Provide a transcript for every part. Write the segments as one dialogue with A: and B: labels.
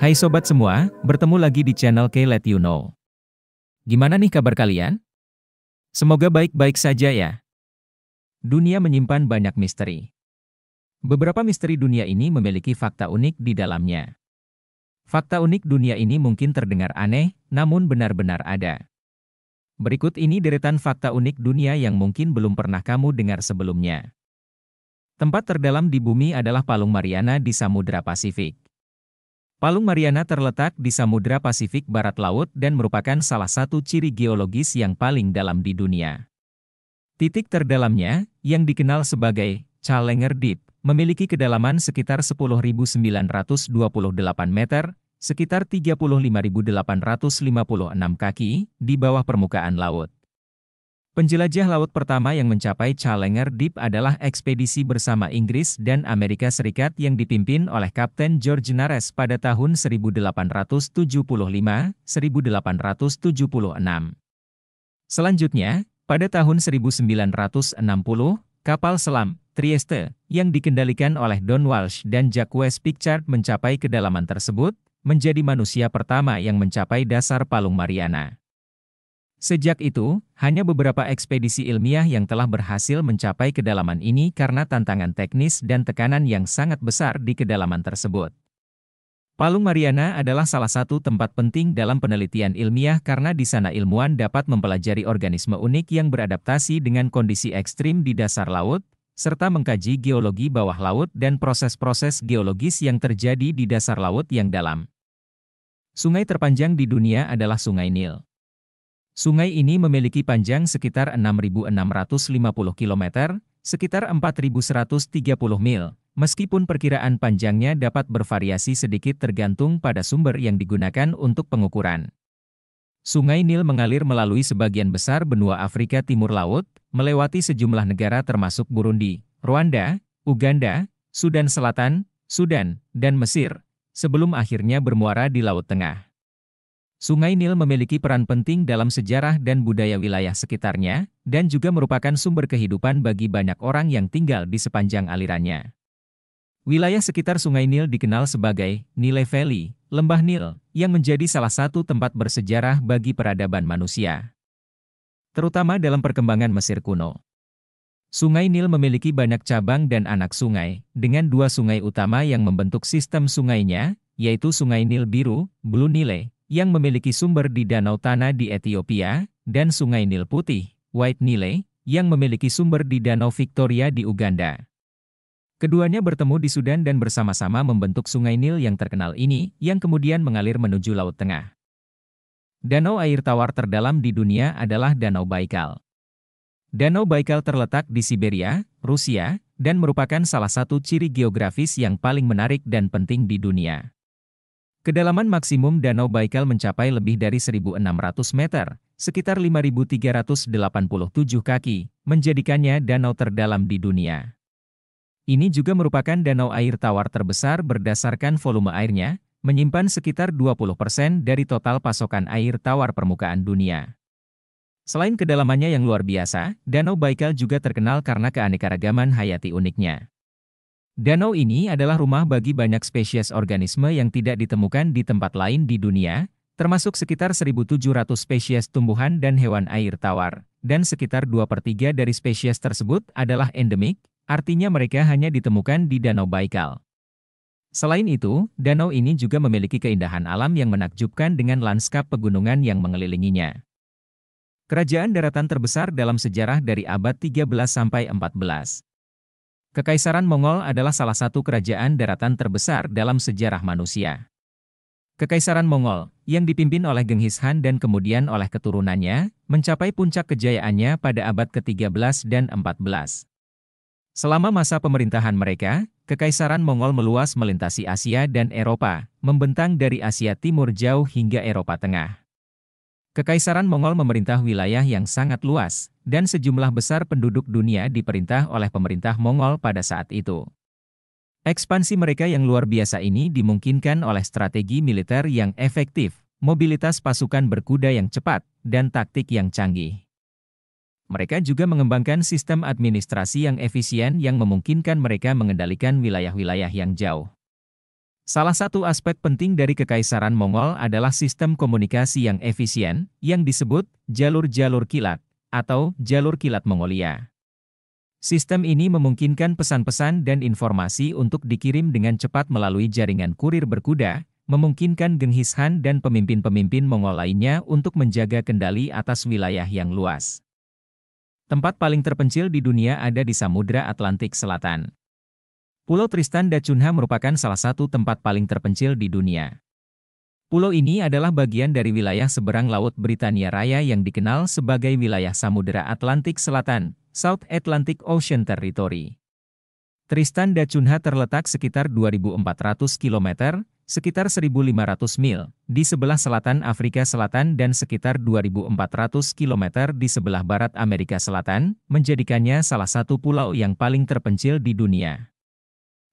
A: Hai sobat semua, bertemu lagi di channel K Let You Know. Gimana nih kabar kalian? Semoga baik-baik saja ya. Dunia menyimpan banyak misteri. Beberapa misteri dunia ini memiliki fakta unik di dalamnya. Fakta unik dunia ini mungkin terdengar aneh, namun benar-benar ada. Berikut ini deretan fakta unik dunia yang mungkin belum pernah kamu dengar sebelumnya. Tempat terdalam di bumi adalah Palung Mariana di Samudra Pasifik. Palung Mariana terletak di Samudra Pasifik Barat Laut dan merupakan salah satu ciri geologis yang paling dalam di dunia. Titik terdalamnya, yang dikenal sebagai Challenger Deep, memiliki kedalaman sekitar 10.928 meter, sekitar 35.856 kaki, di bawah permukaan laut. Penjelajah laut pertama yang mencapai Challenger Deep adalah ekspedisi bersama Inggris dan Amerika Serikat yang dipimpin oleh Kapten George Nares pada tahun 1875-1876. Selanjutnya, pada tahun 1960, kapal selam Trieste yang dikendalikan oleh Don Walsh dan Jacques Pictard mencapai kedalaman tersebut, menjadi manusia pertama yang mencapai dasar Palung Mariana. Sejak itu, hanya beberapa ekspedisi ilmiah yang telah berhasil mencapai kedalaman ini karena tantangan teknis dan tekanan yang sangat besar di kedalaman tersebut. Palung Mariana adalah salah satu tempat penting dalam penelitian ilmiah karena di sana ilmuwan dapat mempelajari organisme unik yang beradaptasi dengan kondisi ekstrim di dasar laut, serta mengkaji geologi bawah laut dan proses-proses geologis yang terjadi di dasar laut yang dalam. Sungai terpanjang di dunia adalah Sungai Nil. Sungai ini memiliki panjang sekitar 6.650 km, sekitar 4.130 mil, meskipun perkiraan panjangnya dapat bervariasi sedikit tergantung pada sumber yang digunakan untuk pengukuran. Sungai Nil mengalir melalui sebagian besar benua Afrika Timur Laut, melewati sejumlah negara termasuk Burundi, Rwanda, Uganda, Sudan Selatan, Sudan, dan Mesir, sebelum akhirnya bermuara di Laut Tengah. Sungai Nil memiliki peran penting dalam sejarah dan budaya wilayah sekitarnya, dan juga merupakan sumber kehidupan bagi banyak orang yang tinggal di sepanjang alirannya. Wilayah sekitar Sungai Nil dikenal sebagai Nile Valley, Lembah Nil, yang menjadi salah satu tempat bersejarah bagi peradaban manusia. Terutama dalam perkembangan Mesir kuno. Sungai Nil memiliki banyak cabang dan anak sungai, dengan dua sungai utama yang membentuk sistem sungainya, yaitu Sungai Nil Biru, Blue Nile, yang memiliki sumber di Danau Tana di Ethiopia, dan Sungai Nil Putih, White Nile, yang memiliki sumber di Danau Victoria di Uganda. Keduanya bertemu di Sudan dan bersama-sama membentuk Sungai Nil yang terkenal ini, yang kemudian mengalir menuju Laut Tengah. Danau air tawar terdalam di dunia adalah Danau Baikal. Danau Baikal terletak di Siberia, Rusia, dan merupakan salah satu ciri geografis yang paling menarik dan penting di dunia. Kedalaman maksimum Danau Baikal mencapai lebih dari 1.600 meter, sekitar 5.387 kaki, menjadikannya danau terdalam di dunia. Ini juga merupakan danau air tawar terbesar berdasarkan volume airnya, menyimpan sekitar 20% dari total pasokan air tawar permukaan dunia. Selain kedalamannya yang luar biasa, Danau Baikal juga terkenal karena keanekaragaman hayati uniknya. Danau ini adalah rumah bagi banyak spesies organisme yang tidak ditemukan di tempat lain di dunia, termasuk sekitar 1.700 spesies tumbuhan dan hewan air tawar, dan sekitar 2 per 3 dari spesies tersebut adalah endemik, artinya mereka hanya ditemukan di Danau Baikal. Selain itu, danau ini juga memiliki keindahan alam yang menakjubkan dengan lanskap pegunungan yang mengelilinginya. Kerajaan daratan terbesar dalam sejarah dari abad 13 sampai 14. Kekaisaran Mongol adalah salah satu kerajaan daratan terbesar dalam sejarah manusia. Kekaisaran Mongol, yang dipimpin oleh Genghis Khan dan kemudian oleh keturunannya, mencapai puncak kejayaannya pada abad ke-13 dan 14. Selama masa pemerintahan mereka, Kekaisaran Mongol meluas melintasi Asia dan Eropa, membentang dari Asia Timur jauh hingga Eropa Tengah. Kekaisaran Mongol memerintah wilayah yang sangat luas, dan sejumlah besar penduduk dunia diperintah oleh pemerintah Mongol pada saat itu. Ekspansi mereka yang luar biasa ini dimungkinkan oleh strategi militer yang efektif, mobilitas pasukan berkuda yang cepat, dan taktik yang canggih. Mereka juga mengembangkan sistem administrasi yang efisien yang memungkinkan mereka mengendalikan wilayah-wilayah yang jauh. Salah satu aspek penting dari Kekaisaran Mongol adalah sistem komunikasi yang efisien, yang disebut jalur-jalur kilat, atau jalur kilat Mongolia. Sistem ini memungkinkan pesan-pesan dan informasi untuk dikirim dengan cepat melalui jaringan kurir berkuda, memungkinkan Genghis Khan dan pemimpin-pemimpin Mongol lainnya untuk menjaga kendali atas wilayah yang luas. Tempat paling terpencil di dunia ada di Samudra Atlantik Selatan. Pulau Tristan da Cunha merupakan salah satu tempat paling terpencil di dunia. Pulau ini adalah bagian dari wilayah seberang Laut Britania Raya yang dikenal sebagai wilayah Samudera Atlantik Selatan, South Atlantic Ocean Territory. Tristan da Cunha terletak sekitar 2.400 km, sekitar 1.500 mil, di sebelah selatan Afrika Selatan dan sekitar 2.400 km di sebelah barat Amerika Selatan, menjadikannya salah satu pulau yang paling terpencil di dunia.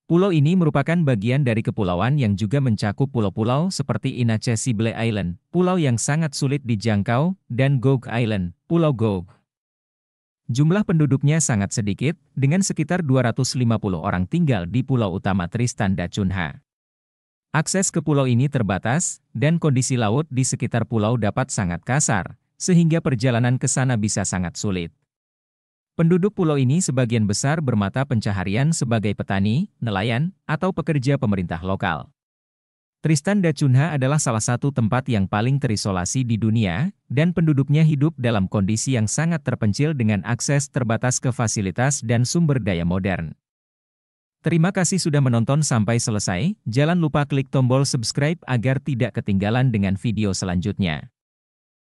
A: Pulau ini merupakan bagian dari kepulauan yang juga mencakup pulau-pulau seperti Inaccessible Island, pulau yang sangat sulit dijangkau, dan Gog Island, Pulau Gog. Jumlah penduduknya sangat sedikit, dengan sekitar 250 orang tinggal di pulau utama Tristan da Cunha. Akses ke pulau ini terbatas, dan kondisi laut di sekitar pulau dapat sangat kasar, sehingga perjalanan ke sana bisa sangat sulit. Penduduk pulau ini sebagian besar bermata pencaharian sebagai petani, nelayan, atau pekerja pemerintah lokal. Tristan da Cunha adalah salah satu tempat yang paling terisolasi di dunia, dan penduduknya hidup dalam kondisi yang sangat terpencil dengan akses terbatas ke fasilitas dan sumber daya modern. Terima kasih sudah menonton sampai selesai, jangan lupa klik tombol subscribe agar tidak ketinggalan dengan video selanjutnya.